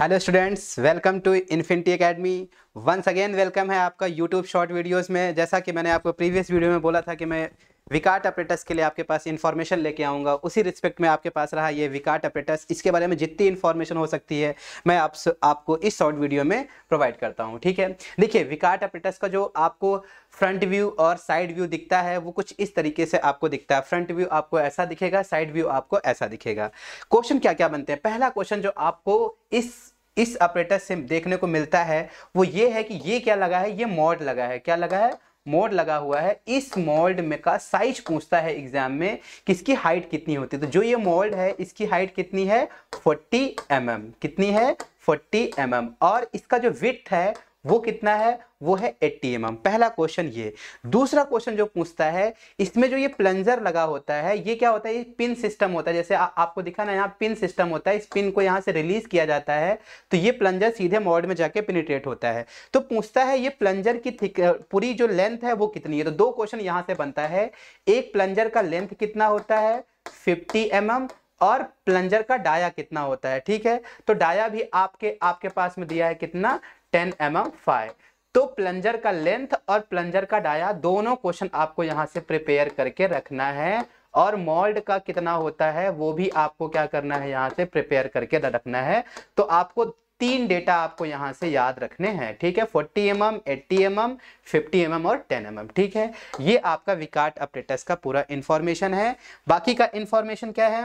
Hello students welcome to infinity academy once again welcome है आपका YouTube short videos में जैसा कि मैंने आपको प्रीवियस वीडियो में बोला था कि मैं विकाट ऑपरेटर्स के लिए आपके पास इन्फॉर्मेशन लेके आऊँगा उसी रिस्पेक्ट में आपके पास रहा ये विकाट ऑपरेटर्स इसके बारे में जितनी इन्फॉर्मेशन हो सकती है मैं आप, आपको इस शॉर्ट वीडियो में प्रोवाइड करता हूँ ठीक है देखिए विकाट ऑपरेटर्स का जो आपको फ्रंट व्यू और साइड व्यू दिखता है वो कुछ इस तरीके से आपको दिखता है फ्रंट व्यू आपको ऐसा दिखेगा साइड व्यू आपको ऐसा दिखेगा क्वेश्चन क्या क्या बनते हैं पहला क्वेश्चन जो आपको इस इस ऑपरेटर से देखने को मिलता है वो ये है कि ये क्या लगा है ये मॉड लगा है क्या लगा है मोड लगा हुआ है इस मोल्ड में का साइज पूछता है एग्जाम में कि इसकी हाइट कितनी होती है तो जो ये मोल्ड है इसकी हाइट कितनी है 40 एम mm. कितनी है 40 एम mm. और इसका जो विथ है वो कितना है वो है एट्टी एम पहला क्वेश्चन ये दूसरा क्वेश्चन जो पूछता है इसमें जो ये प्लंजर लगा होता है ये क्या होता है ये पिन सिस्टम होता है जैसे आ, आपको दिखा ना यहाँ पिन सिस्टम होता है इस पिन को यहाँ से रिलीज किया जाता है तो ये प्लंजर सीधे मॉड में जाके पिनिट्रेट होता है तो पूछता है ये प्लंजर की पूरी जो लेंथ है वो कितनी है तो दो क्वेश्चन यहाँ से बनता है एक प्लंजर का लेंथ कितना होता है फिफ्टी एम mm, और प्लंजर का डाया कितना होता है ठीक है तो डाया भी आपके आपके पास में दिया है कितना टेन एम एम फाइव तो प्लंजर का लेंथ और प्लंजर का डाया दोनों क्वेश्चन आपको यहाँ से प्रिपेयर करके रखना है और मोल्ड का कितना होता है वो भी आपको क्या करना है यहां से प्रिपेयर करके रखना है तो आपको तीन डेटा आपको यहाँ से याद रखने हैं ठीक है 40 M M eighty M M fifty M M और 10 एम mm, ठीक है ये आपका विकाट अपरेटस का पूरा इन्फॉर्मेशन है बाकी का इन्फॉर्मेशन क्या है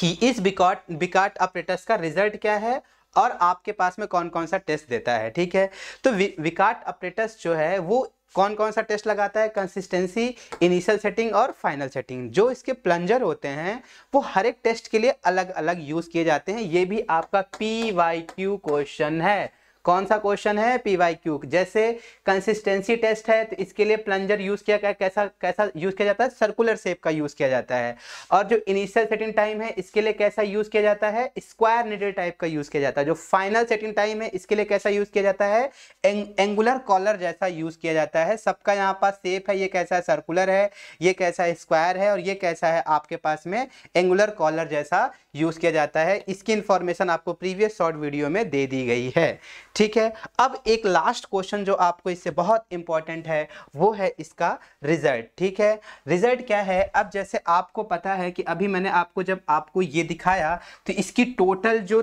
कि इस बिकॉट विकार्ट अपरेटस का रिजल्ट क्या है और आपके पास में कौन कौन सा टेस्ट देता है ठीक है तो वि, विकाट जो है वो कौन कौन सा टेस्ट लगाता है कंसिस्टेंसी इनिशियल सेटिंग और फाइनल सेटिंग जो इसके प्लंजर होते हैं वो हर एक टेस्ट के लिए अलग अलग यूज़ किए जाते हैं ये भी आपका पी वाई क्यू क्वेश्चन है कौन सा क्वेश्चन है क्यू जैसे कंसिस्टेंसी टेस्ट है तो इसके लिए प्लंजर यूज किया गया कैसा कैसा यूज किया जाता है सर्कुलर शेप का यूज किया जाता है और जो इनिशियल सेटिंग टाइम है इसके लिए कैसा यूज किया जाता है स्क्वायर निडल टाइप का यूज किया जाता है जो फाइनल सेटिंग टाइम है इसके लिए कैसा यूज किया जाता है एंग, एंगुलर कॉलर जैसा यूज किया जाता है सबका यहाँ पास सेप है ये कैसा है सर्कुलर है ये कैसा है स्क्वायर है और ये कैसा है आपके पास में एंगुलर कॉलर जैसा यूज किया जाता है इसकी इंफॉर्मेशन आपको प्रीवियस शॉर्ट वीडियो में दे दी गई है ठीक है अब एक लास्ट क्वेश्चन जो आपको इससे बहुत इंपॉर्टेंट है वो है इसका रिजल्ट ठीक है रिजल्ट क्या है अब जैसे आपको पता है कि अभी मैंने आपको जब आपको ये दिखाया तो इसकी टोटल जो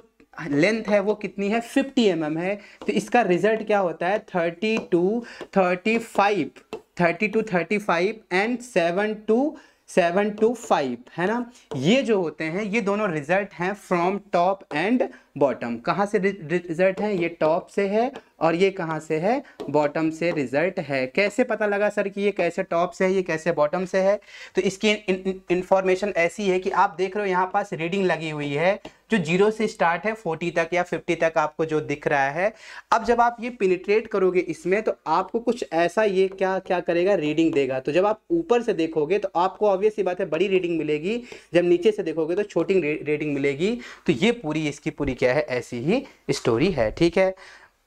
लेंथ है वो कितनी है 50 एम mm है तो इसका रिजल्ट क्या होता है 32 35 32 to 35 and 7 to seven to five है ना ये जो होते हैं ये दोनों रिजल्ट हैं फ्रॉम टॉप एंड बॉटम कहाँ से रिजल्ट हैं ये टॉप से है और ये कहाँ से है बॉटम से रिजल्ट है कैसे पता लगा सर कि ये कैसे टॉप से है ये कैसे बॉटम से है तो इसकी इंफॉर्मेशन ऐसी है कि आप देख रहे हो यहाँ पास रीडिंग लगी हुई है जो जीरो से स्टार्ट है फोर्टी तक या फिफ्टी तक आपको जो दिख रहा है अब जब आप ये पिनिट्रेट करोगे इसमें तो आपको कुछ ऐसा ये क्या क्या करेगा रीडिंग देगा तो जब आप ऊपर से देखोगे तो आपको ऑब्वियस ये बात है बड़ी रीडिंग मिलेगी जब नीचे से देखोगे तो छोटी रीडिंग मिलेगी तो ये पूरी इसकी पूरी क्या है ऐसी ही स्टोरी है ठीक है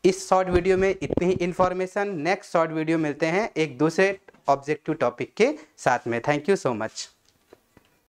इस शॉर्ट वीडियो में इतनी ही इन्फॉर्मेशन नेक्स्ट शॉर्ट वीडियो मिलते हैं एक दूसरे ऑब्जेक्टिव टॉपिक के साथ में थैंक यू सो मच